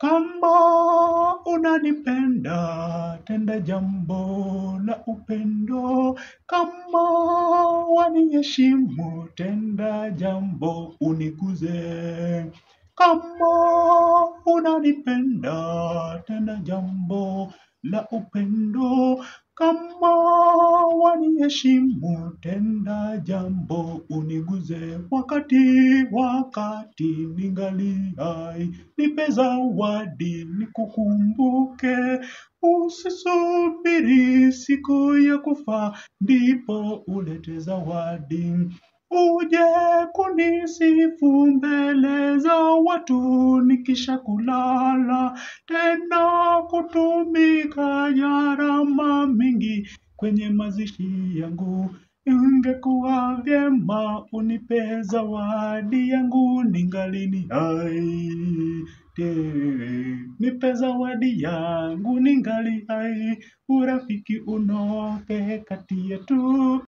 Kama unanipenda tenda jambo la upendo, kama waniheshimu tenda jambo unikuze. Kama unanipenda tenda jambo la upendo, kama uniheshimu, tenda jambo uniguze, wakati wakati ningali hai, nipe zawadi nikukumbuke, usisubiri siku ya kufa, ndipo ulete zawadi. Uje kunisifu mbele za watu nikisha kulala, tena kutumika gharama mingi kwenye mazishi yangu. Ingekuwa vyema unipe zawadi yangu ningalini hai. Nipe zawadi yangu ningali hai, urafiki unope kati yetu.